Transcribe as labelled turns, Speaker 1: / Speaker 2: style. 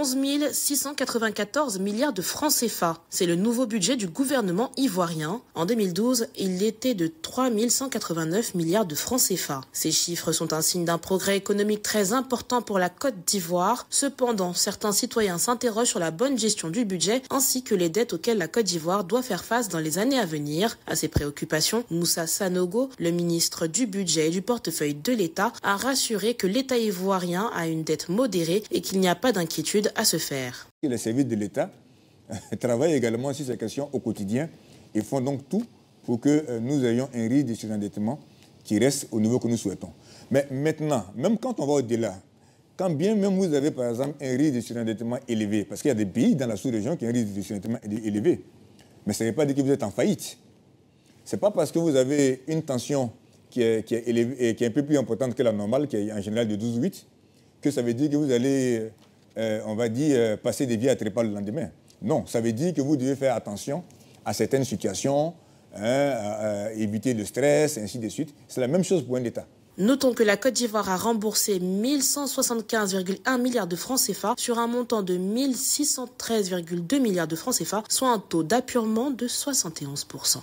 Speaker 1: 11 694 milliards de francs CFA. C'est le nouveau budget du gouvernement ivoirien. En 2012, il était de 3 189 milliards de francs CFA. Ces chiffres sont un signe d'un progrès économique très important pour la Côte d'Ivoire. Cependant, certains citoyens s'interrogent sur la bonne gestion du budget ainsi que les dettes auxquelles la Côte d'Ivoire doit faire face dans les années à venir. À ces préoccupations, Moussa Sanogo, le ministre du budget et du portefeuille de l'État, a rassuré que l'État ivoirien a une dette modérée et qu'il n'y a pas d'inquiétude à se faire.
Speaker 2: Les services de l'État euh, travaillent également sur ces questions au quotidien et font donc tout pour que euh, nous ayons un risque de surendettement qui reste au niveau que nous souhaitons. Mais maintenant, même quand on va au-delà, quand bien même vous avez par exemple un risque de surendettement élevé, parce qu'il y a des pays dans la sous-région qui ont un risque de surendettement élevé, mais ça ne veut pas dire que vous êtes en faillite. Ce n'est pas parce que vous avez une tension qui est, qui est un peu plus importante que la normale, qui est en général de 12-8, que ça veut dire que vous allez euh, euh, on va dire, euh, passer des vies à trépas le lendemain. Non, ça veut dire que vous devez faire attention à certaines situations, hein, éviter le stress, ainsi de suite. C'est la même chose pour un État.
Speaker 1: Notons que la Côte d'Ivoire a remboursé 1175,1 milliards de francs CFA sur un montant de 1613,2 milliards de francs CFA, soit un taux d'appurement de 71%.